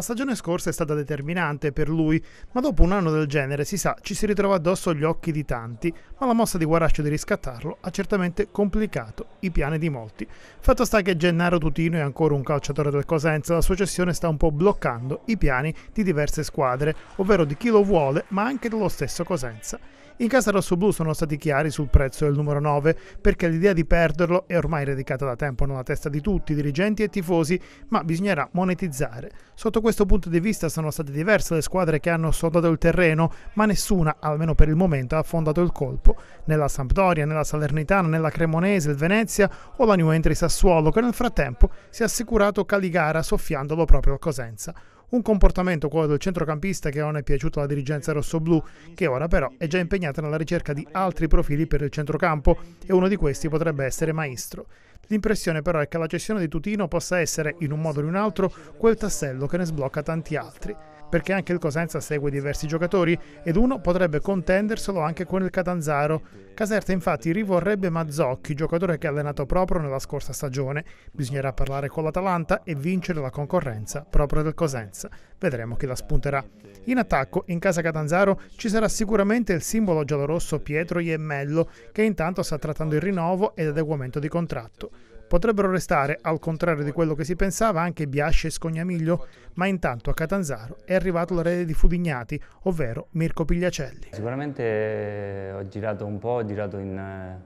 La stagione scorsa è stata determinante per lui, ma dopo un anno del genere si sa ci si ritrova addosso agli occhi di tanti, ma la mossa di Guaraccio di riscattarlo ha certamente complicato i piani di molti. Fatto sta che Gennaro Tutino è ancora un calciatore del Cosenza, la sua cessione sta un po' bloccando i piani di diverse squadre, ovvero di chi lo vuole ma anche dello stesso Cosenza. In casa rossoblu sono stati chiari sul prezzo del numero 9 perché l'idea di perderlo è ormai radicata da tempo nella testa di tutti, dirigenti e tifosi, ma bisognerà monetizzare. Sotto questo punto di vista sono state diverse le squadre che hanno sondato il terreno, ma nessuna, almeno per il momento, ha affondato il colpo. Nella Sampdoria, nella Salernitana, nella Cremonese, il Venezia o la New Entry Sassuolo che nel frattempo si è assicurato Caligara soffiandolo proprio a Cosenza. Un comportamento quello del centrocampista che non è piaciuto alla dirigenza rossoblu, che ora però è già impegnata nella ricerca di altri profili per il centrocampo e uno di questi potrebbe essere Maestro. L'impressione però è che la cessione di Tutino possa essere, in un modo o in un altro, quel tassello che ne sblocca tanti altri perché anche il Cosenza segue diversi giocatori ed uno potrebbe contenderselo anche con il Catanzaro. Caserta infatti rivorrebbe Mazzocchi, giocatore che ha allenato proprio nella scorsa stagione. Bisognerà parlare con l'Atalanta e vincere la concorrenza proprio del Cosenza. Vedremo chi la spunterà. In attacco, in casa Catanzaro, ci sarà sicuramente il simbolo giallorosso Pietro Iemmello, che intanto sta trattando il rinnovo ed adeguamento di contratto. Potrebbero restare, al contrario di quello che si pensava, anche Biasce e Scognamiglio, ma intanto a Catanzaro è arrivato l'erede di Fudignati, ovvero Mirko Pigliacelli. Sicuramente eh, ho girato un po', ho girato in, eh,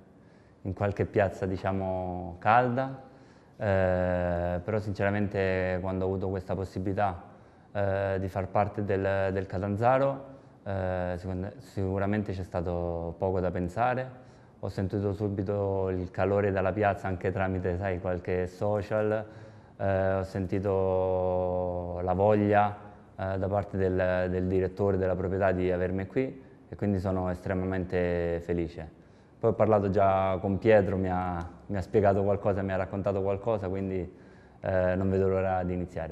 in qualche piazza diciamo calda, eh, però sinceramente quando ho avuto questa possibilità eh, di far parte del, del Catanzaro eh, sicuramente c'è stato poco da pensare, ho sentito subito il calore dalla piazza anche tramite sai, qualche social, eh, ho sentito la voglia eh, da parte del, del, direttore della proprietà di avermi qui e quindi sono estremamente felice. Poi ho parlato già con Pietro, mi ha, mi ha spiegato qualcosa, mi ha raccontato qualcosa, quindi eh, non vedo l'ora di iniziare.